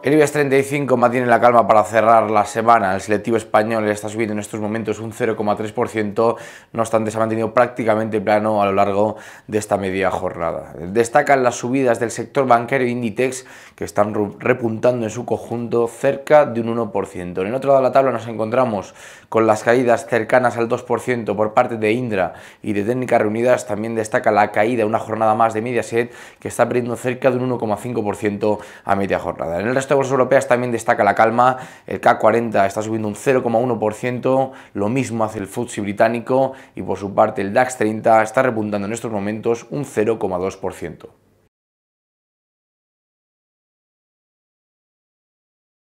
El IBEX 35 mantiene la calma para cerrar la semana. El selectivo español está subiendo en estos momentos un 0,3%, no obstante se ha mantenido prácticamente plano a lo largo de esta media jornada. Destacan las subidas del sector bancario e Inditex, que están repuntando en su conjunto cerca de un 1%. En el otro lado de la tabla nos encontramos con las caídas cercanas al 2% por parte de Indra y de Técnica Reunidas. También destaca la caída una jornada más de Mediaset, que está perdiendo cerca de un 1,5% a media jornada de bolsas europeas también destaca la calma, el K40 está subiendo un 0,1%, lo mismo hace el FTSE británico y por su parte el DAX 30 está repuntando en estos momentos un 0,2%.